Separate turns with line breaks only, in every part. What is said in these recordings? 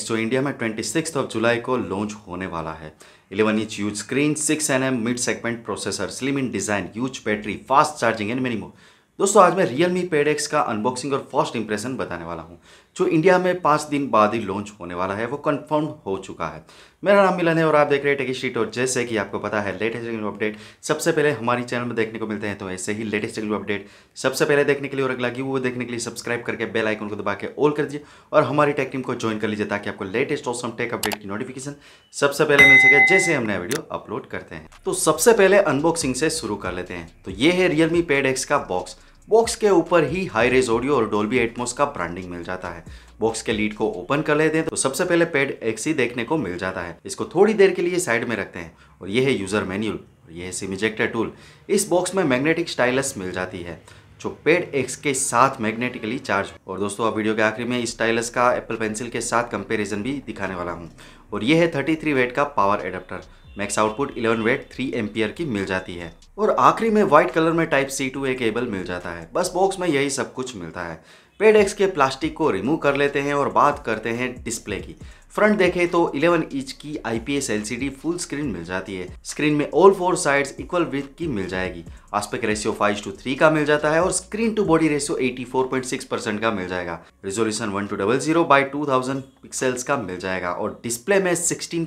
सो India में twenty six of जुलाई को लॉन्च होने वाला है eleven inch huge screen six N mid segment processor slim in design huge battery fast charging and मिनिमो दोस्तों आज मैं रियल मी पेड एक्स का अनबॉक्सिंग और फर्स्ट इंप्रेशन बताने वाला हूँ जो इंडिया में पाँच दिन बाद ही लॉन्च होने वाला है वो कन्फर्म हो चुका है मेरा नाम मिलन है और आप देख रहे हैं टेकी स्ट्रीट और जैसे कि आपको पता है लेटेस्ट टेक्निकल अपडेट सबसे पहले हमारी चैनल में देखने को मिलते हैं तो ऐसे ही लेटेस्ट टेक्निकल अपडेट सबसे पहले देखने के लिए और अगला कि वो देखने के लिए सब्सक्राइब करके बेल आइकन को दबा के ऑल कर दीजिए और हमारी टेक टीम को ज्वाइन कर लीजिए ताकि आपको लेटेस्ट ऑसम टेक अपडेट की नोटिफिकेशन सबसे पहले मिल सके जैसे हम नया वीडियो अपलोड करते हैं तो सबसे पहले अनबॉक्सिंग से शुरू कर लेते हैं तो ये है रियलमी पेड एक्स का बॉक्स बॉक्स के ऊपर ही हाई रेज ऑडियो और डोल्बी एटमोस का ब्रांडिंग मिल जाता है बॉक्स के लीड को ओपन कर लेते हैं तो सबसे पहले पेड एक्स ही देखने को मिल जाता है इसको थोड़ी देर के लिए साइड में रखते हैं और यह है यूजर मैन्यूल और यह है सिम इजेक्टर टूल इस बॉक्स में मैग्नेटिक स्टाइलस मिल जाती है जो पेड एक्स के साथ मैग्नेटिकली चार्ज और दोस्तों अब वीडियो के आखिरी में इस स्टाइलस का एप्पल पेंसिल के साथ कंपेरिजन भी दिखाने वाला हूँ और ये है 33 वेट का power adapter max output 11 watt 3 ampere की मिल जाती है और आखिरी में व्हाइट कलर में type C to A cable मिल जाता है बस बॉक्स में यही सब कुछ मिलता है पेडेक्स के प्लास्टिक को रिमूव कर लेते हैं और बात करते हैं डिस्प्ले की फ्रंट देखें तो 11 इंच की आईपीएस एलसीडी फुल स्क्रीन मिल जाती है स्क्रीन में all four sides equal width की मिल जाएगी आस्पेक्ट रेशियो 5 टू 3 का मिल जाता है और screen to body ratio 84.6 percent का मिल जाएगा resolution one two double zero by two pixels का मिल जाएगा और डिस्प्ले में सिक्सटीन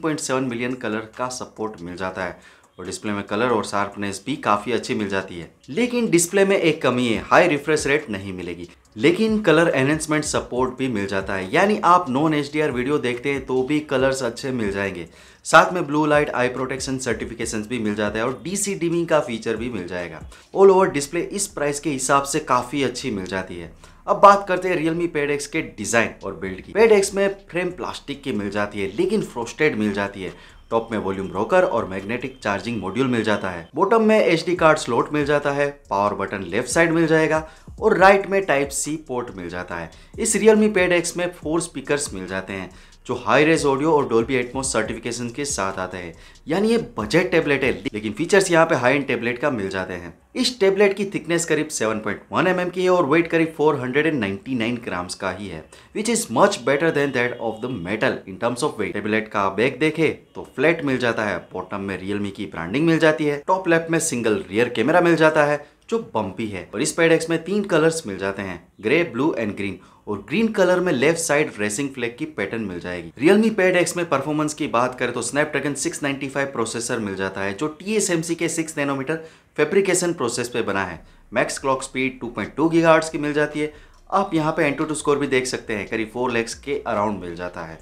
मिलियन कलर का सपोर्ट मिल जाता है और डिस्प्ले में कलर और शार्पनेस भी काफ़ी अच्छी मिल जाती है लेकिन डिस्प्ले में एक कमी है हाई रिफ्रेश रेट नहीं मिलेगी लेकिन कलर एनहेंसमेंट सपोर्ट भी मिल जाता है यानी आप नॉन एच वीडियो देखते हैं तो भी कलर्स अच्छे मिल जाएंगे साथ में blue light eye protection certification भी मिल जाता है और डीसी डिमिंग का फीचर भी मिल जाएगा ऑल ओवर डिस्प्ले इस प्राइस के हिसाब से काफ़ी अच्छी मिल जाती है अब बात करते हैं रियलमी पेड एक्स के डिज़ाइन और बिल्ड की पेड एक्स में फ्रेम प्लास्टिक की मिल जाती है लेकिन फ्रोस्टेड मिल जाती है टॉप में वॉल्यूम ब्रोकर और मैग्नेटिक चार्जिंग मॉड्यूल मिल जाता है बॉटम में एच कार्ड स्लॉट मिल जाता है पावर बटन लेफ्ट साइड मिल जाएगा और राइट में टाइप सी पोर्ट मिल जाता है इस रियलमी पेड एक्स में फोर स्पीकर्स मिल जाते हैं जो हाई रेज ऑडियो और डोल्बी एटमोस सर्टिफिकेशन के साथ आते हैं यानी ये बजट टेबलेट है लेकिन फीचर्स यहाँ पे हाई एंड टेबलेट का मिल जाते हैं इस टेबलेट की थिकनेस करीब 7.1 पॉइंट mm की है और वेट करीब 499 ग्राम्स का ही है which is much better than that of the metal in terms of weight tablet का बैग देखे तो फ्लैट मिल जाता है बॉटम में रियलमी की ब्रांडिंग मिल जाती है टॉप लेफ्ट में सिंगल रियर कैमरा मिल जाता है जो बम्पी है और इस पेडेक्स में तीन कलर्स मिल जाते हैं ग्रे ब्लू एंड ग्रीन और ग्रीन कलर में लेफ्ट साइड रेसिंग फ्लैग की पैटर्न मिल जाएगी रियलमी पेड एक्स में परफॉर्मेंस की बात करें तो स्नैपड्रैगन 695 प्रोसेसर मिल जाता है जो टी के 6 नैनोमीटर फेब्रिकेशन प्रोसेस पे बना है मैक्स क्लॉक स्पीड 2.2 पॉइंट की मिल जाती है आप यहाँ पे एंटो टू स्कोर भी देख सकते हैं करीब फोर लैक्स के अराउंड मिल जाता है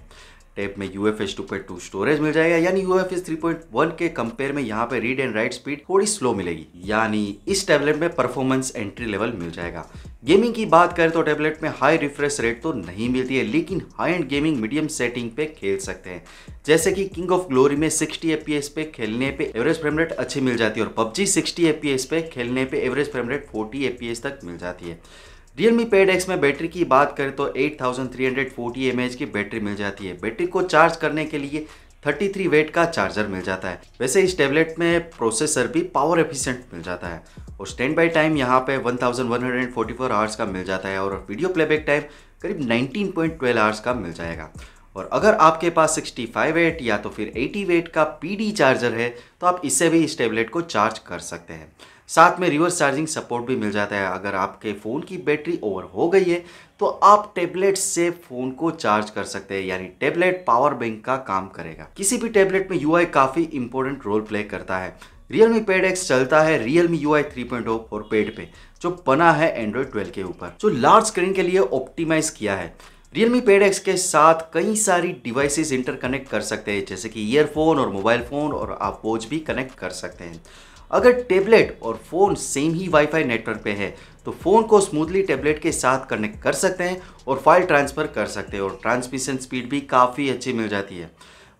टाइप में U F two point two storage मिल जाएगा यानी U F three point one के कम्पेयर में यहाँ पे रीड एंड राइट स्पीड थोड़ी स्लो मिलेगी यानी इस टैबलेट में परफॉर्मेंस एंट्री लेवल मिल जाएगा गेमिंग की बात करें तो टैबलेट में हाई रिफ्रेश रेट तो नहीं मिलती है लेकिन high end gaming medium setting पे खेल सकते हैं जैसे कि किंग ऑफ ग्लोरी में 60 एफ पे खेलने पे एवरेज फ्रेम रेट अच्छी मिल जाती है और पबजी 60 एफ पे खेलने पे एवरेज फ्रेम रेट 40 एफ तक मिल जाती है Realme Pad X में बैटरी की बात करें तो 8340 mAh की बैटरी मिल जाती है बैटरी को चार्ज करने के लिए 33 वेट का चार्जर मिल जाता है वैसे इस टैबलेट में प्रोसेसर भी पावर एफिशिएंट मिल जाता है और स्टैंड बाई टाइम यहाँ पे 1144 आवर्स का मिल जाता है और वीडियो प्लेबैक टाइम करीब 19.12 आवर्स का मिल जाएगा और अगर आपके पास 65 वेट या तो फिर 80 वेट का पी चार्जर है तो आप इससे भी इस टैबलेट को चार्ज कर सकते हैं साथ में रिवर्स चार्जिंग सपोर्ट भी मिल जाता है अगर आपके फ़ोन की बैटरी ओवर हो गई है तो आप टैबलेट से फ़ोन को चार्ज कर सकते हैं यानी टैबलेट पावर बैंक का काम करेगा किसी भी टैबलेट में यूआई काफ़ी इंपॉर्टेंट रोल प्ले करता है Realme Pad X चलता है Realme UI 3.0 और पेड पे जो बना है Android 12 के ऊपर जो लार्ज स्क्रीन के लिए ऑप्टिमाइज किया है Realme Pad X के साथ कई सारी डिवाइसेस इंटरकनेक्ट कर सकते हैं जैसे कि ईयरफोन और मोबाइल फ़ोन और आप वॉच भी कनेक्ट कर सकते हैं अगर टेबलेट और फ़ोन सेम ही वाईफाई नेटवर्क पे है तो फ़ोन को स्मूथली टेबलेट के साथ कनेक्ट कर सकते हैं और फाइल ट्रांसफ़र कर सकते हैं और ट्रांसमिशन स्पीड भी काफ़ी अच्छी मिल जाती है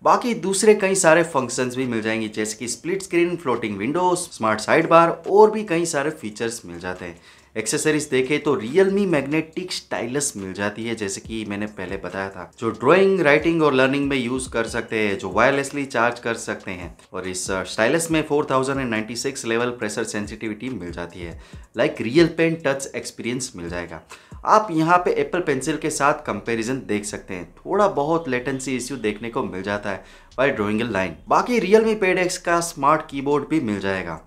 बाकी दूसरे कई सारे फंक्शंस भी मिल जाएंगे जैसे कि split screen floating windows smart side bar और भी कई सारे फीचर्स मिल जाते हैं एक्सेसरीज देखें तो रियल मी मैग्नेटिक स्टाइलस मिल जाती है जैसे कि मैंने पहले बताया था जो ड्राइंग राइटिंग और लर्निंग में यूज कर सकते हैं जो वायरलेसली चार्ज कर सकते हैं और इस स्टाइलस uh, में 4096 लेवल प्रेशर सेंसिटिविटी मिल जाती है like real pen touch experience मिल जाएगा आप यहाँ पे एप्पल पेंसिल के साथ कंपेरिजन देख सकते हैं थोड़ा बहुत लेटेंसी इश्यू देखने को मिल जाता है बाई ड्रॉइंग लाइन बाकी रियल मी पेड एक्स का स्मार्ट कीबोर्ड भी मिल जाएगा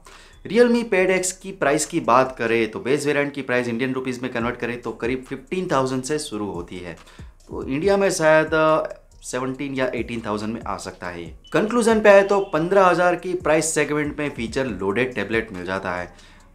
रियल मी पेड एक्स की प्राइस की बात करें तो बेस वेरिएंट की प्राइस इंडियन रुपीज़ में कन्वर्ट करें तो करीब 15,000 से शुरू होती है तो इंडिया में शायद 17 uh, या 18,000 में आ सकता है कंक्लूजन पे आए तो 15,000 की प्राइस सेगमेंट में फीचर लोडेड टैबलेट मिल जाता है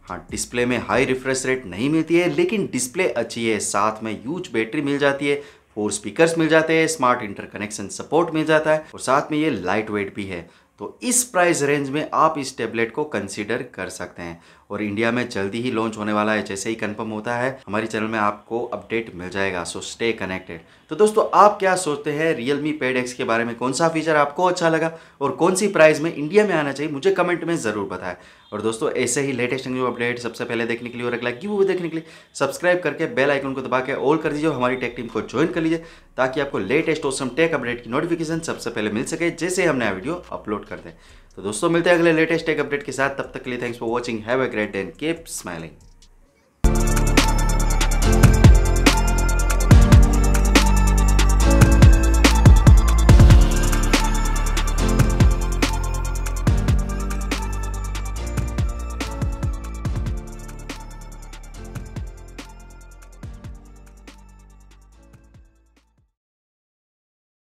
हाँ डिस्प्ले में हाई रिफ्रेश रेट नहीं मिलती है लेकिन डिस्प्ले अच्छी है साथ में यूज बैटरी मिल जाती है फोर स्पीकर्स मिल जाते हैं स्मार्ट इंटरकनेक्शन सपोर्ट मिल जाता है और साथ में ये लाइट वेट भी है तो इस प्राइस रेंज में आप इस टेबलेट को कंसिडर कर सकते हैं और इंडिया में जल्दी ही लॉन्च होने वाला है जैसे ही कन्फर्म होता है हमारे चैनल में आपको अपडेट मिल जाएगा सो स्टे कनेक्टेड तो दोस्तों आप क्या सोचते हैं रियल मी पेड एक्स के बारे में कौन सा फीचर आपको अच्छा लगा और कौन सी प्राइस में इंडिया में आना चाहिए मुझे कमेंट में ज़रूर बताएं और दोस्तों ऐसे ही लेटेस्ट न्यू अपडेट सबसे पहले देखने के लिए और अगला व्यू देखने के लिए सब्सक्राइब करके बेल आइकन को दबा के ऑल कर दीजिए हमारी टेक टीम को ज्वाइन कर लीजिए ताकि आपको लेटेस्ट ऑसम टेक अपडेट की नोटिफिकेशन सबसे पहले मिल सके जैसे हमने वीडियो अपलोड कर दें तो दोस्तों मिलते हैं अगले लेटेस्ट एक अपडेट के साथ तब तक के लिए thanks for watching have a great and keep smiling